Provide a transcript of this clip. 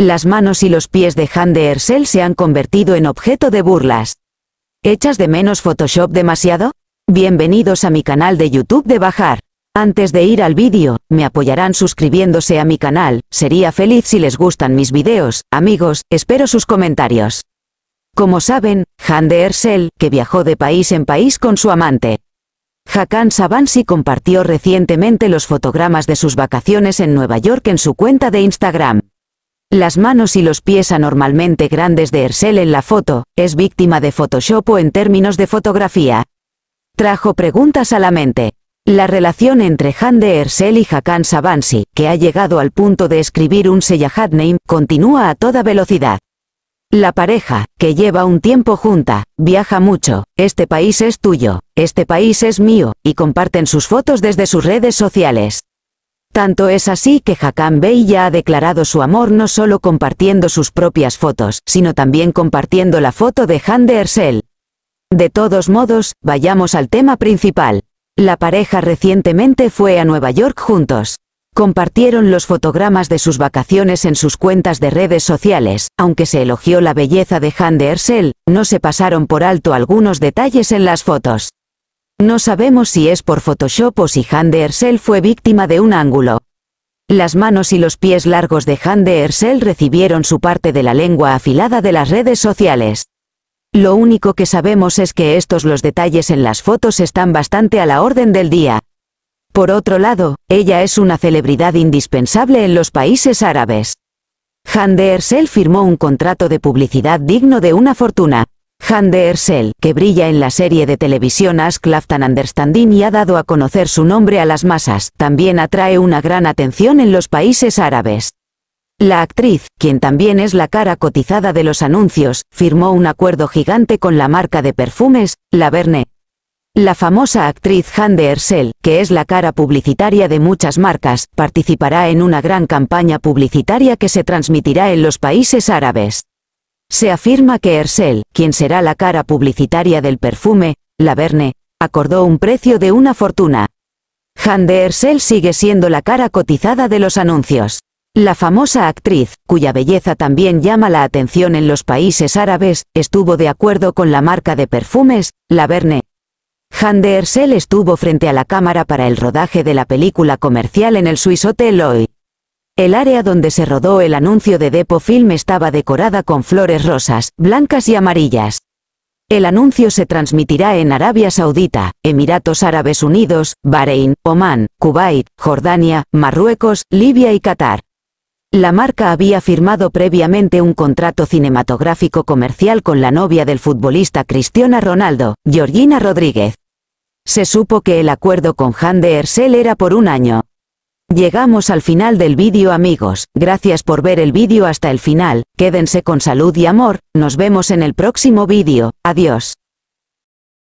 Las manos y los pies de Han de se han convertido en objeto de burlas. ¿Echas de menos Photoshop demasiado? Bienvenidos a mi canal de YouTube de Bajar. Antes de ir al vídeo, me apoyarán suscribiéndose a mi canal, sería feliz si les gustan mis videos, amigos, espero sus comentarios. Como saben, Han de que viajó de país en país con su amante. Hakan Savansi compartió recientemente los fotogramas de sus vacaciones en Nueva York en su cuenta de Instagram. Las manos y los pies anormalmente grandes de Ersel en la foto, es víctima de Photoshop o en términos de fotografía. Trajo preguntas a la mente. La relación entre Han de Ersel y Hakan Savansi, que ha llegado al punto de escribir un name, continúa a toda velocidad. La pareja, que lleva un tiempo junta, viaja mucho, este país es tuyo, este país es mío, y comparten sus fotos desde sus redes sociales. Tanto es así que Hakan Bey ya ha declarado su amor no solo compartiendo sus propias fotos, sino también compartiendo la foto de Han de De todos modos, vayamos al tema principal. La pareja recientemente fue a Nueva York juntos. Compartieron los fotogramas de sus vacaciones en sus cuentas de redes sociales, aunque se elogió la belleza de Han de no se pasaron por alto algunos detalles en las fotos. No sabemos si es por Photoshop o si Hande Ersel fue víctima de un ángulo. Las manos y los pies largos de Hande Ersel recibieron su parte de la lengua afilada de las redes sociales. Lo único que sabemos es que estos los detalles en las fotos están bastante a la orden del día. Por otro lado, ella es una celebridad indispensable en los países árabes. Hande Ersel firmó un contrato de publicidad digno de una fortuna. Hande Ersel, que brilla en la serie de televisión Ask Laftan Understanding y ha dado a conocer su nombre a las masas, también atrae una gran atención en los países árabes. La actriz, quien también es la cara cotizada de los anuncios, firmó un acuerdo gigante con la marca de perfumes, La Verne. La famosa actriz Hande de Ersel, que es la cara publicitaria de muchas marcas, participará en una gran campaña publicitaria que se transmitirá en los países árabes. Se afirma que Hersel, quien será la cara publicitaria del perfume, La Verne, acordó un precio de una fortuna. Han de Hersel sigue siendo la cara cotizada de los anuncios. La famosa actriz, cuya belleza también llama la atención en los países árabes, estuvo de acuerdo con la marca de perfumes, Verne. Han de Hersel estuvo frente a la cámara para el rodaje de la película comercial en el Swiss Hotel Hoy. El área donde se rodó el anuncio de Depo Film estaba decorada con flores rosas, blancas y amarillas. El anuncio se transmitirá en Arabia Saudita, Emiratos Árabes Unidos, Bahrein, Omán, Kuwait, Jordania, Marruecos, Libia y Qatar. La marca había firmado previamente un contrato cinematográfico comercial con la novia del futbolista Cristiana Ronaldo, Georgina Rodríguez. Se supo que el acuerdo con Han de Ersel era por un año. Llegamos al final del vídeo amigos, gracias por ver el vídeo hasta el final, quédense con salud y amor, nos vemos en el próximo vídeo, adiós.